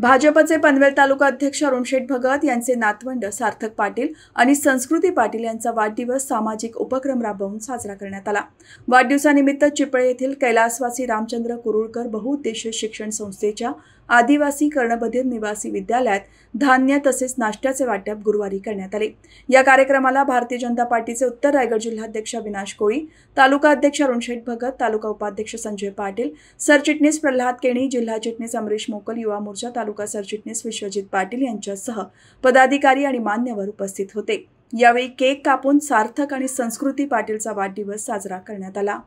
भाजपचे पनवेल तालुका अध्यक्ष अरुणशेठ भगत यांचे नातवंड सार्थक पाटील आणि संस्कृती पाटील यांचा वाढदिवस सामाजिक उपक्रम राबवून साजरा करण्यात आला वाढदिवसानिमित्त चिपळे येथील कैलासवासी रामचंद्र कुरुळकर बहुउद्देशीय शिक्षण संस्थेच्या आदिवासी कर्णबधीर निवासी विद्यालयात धान्य तसेच नाश्त्याचे वाटप गुरुवारी करण्यात आले या कार्यक्रमाला भारतीय जनता पार्टीचे उत्तर रायगड जिल्हाध्यक्ष विनाश कोळी तालुका अध्यक्ष अरुणशेठ भगत तालुका उपाध्यक्ष संजय पाटील सरचिटणीस प्रल्हाद केणी जिल्हा चिटणीस अमरीश मोकल युवा मोर्चा तालुका तालुका सरचिटणीस विश्वजित पाटील यांच्यासह पदाधिकारी आणि मान्यवर उपस्थित होते यावेळी केक कापून सार्थक आणि संस्कृती पाटीलचा वाढदिवस साजरा करण्यात आला